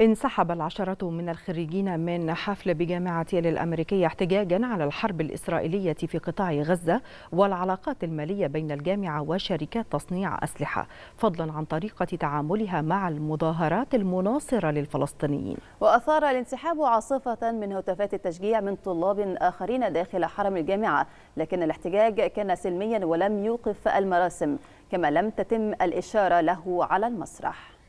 انسحب العشرة من الخريجين من حفل بجامعة يل الأمريكية احتجاجا على الحرب الإسرائيلية في قطاع غزة والعلاقات المالية بين الجامعة وشركات تصنيع أسلحة فضلا عن طريقة تعاملها مع المظاهرات المناصرة للفلسطينيين وأثار الانسحاب عاصفة من هتافات التشجيع من طلاب آخرين داخل حرم الجامعة لكن الاحتجاج كان سلميا ولم يوقف المراسم كما لم تتم الإشارة له على المسرح